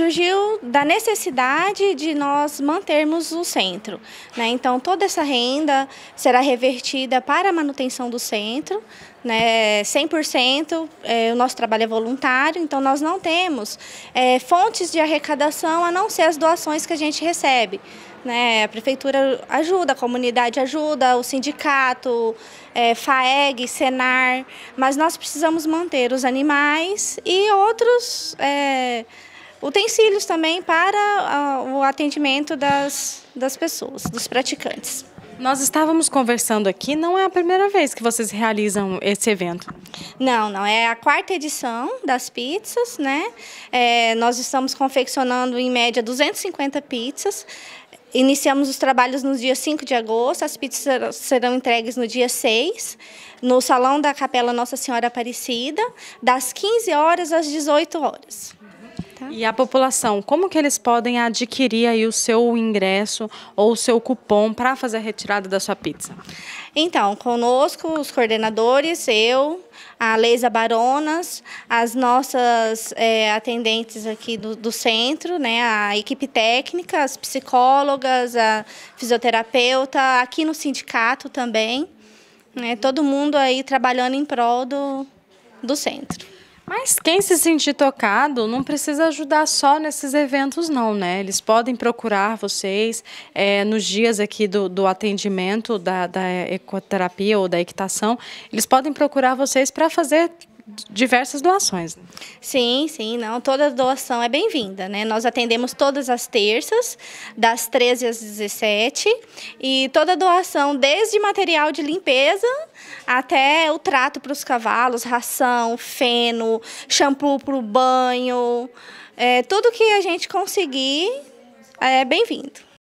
surgiu da necessidade de nós mantermos o centro. Né? Então, toda essa renda será revertida para a manutenção do centro, né, 100%, é, o nosso trabalho é voluntário, então nós não temos é, fontes de arrecadação a não ser as doações que a gente recebe. Né, a prefeitura ajuda, a comunidade ajuda, o sindicato, é, FAEG, Senar, mas nós precisamos manter os animais e outros... É, utensílios também para ah, o atendimento das, das pessoas, dos praticantes. Nós estávamos conversando aqui, não é a primeira vez que vocês realizam esse evento. Não, não. É a quarta edição das pizzas, né? É, nós estamos confeccionando em média 250 pizzas. Iniciamos os trabalhos no dia 5 de agosto, as pizzas serão entregues no dia 6, no Salão da Capela Nossa Senhora Aparecida, das 15 horas às 18 horas. Tá. E a população, como que eles podem adquirir aí o seu ingresso ou o seu cupom para fazer a retirada da sua pizza? Então, conosco os coordenadores, eu, a Leisa Baronas, as nossas é, atendentes aqui do, do, centro, né, a equipe técnica, as psicólogas, a fisioterapeuta, aqui no sindicato também. Né, todo mundo aí trabalhando em prol do, do centro. Mas quem se sentir tocado não precisa ajudar só nesses eventos, não, né? Eles podem procurar vocês é, nos dias aqui do, do atendimento da, da ecoterapia ou da equitação. Eles podem procurar vocês para fazer diversas doações. Né? Sim, sim, não, toda doação é bem-vinda, né? Nós atendemos todas as terças, das 13 às 17, e toda doação, desde material de limpeza até o trato para os cavalos, ração, feno, shampoo para o banho, é, tudo que a gente conseguir é bem-vindo.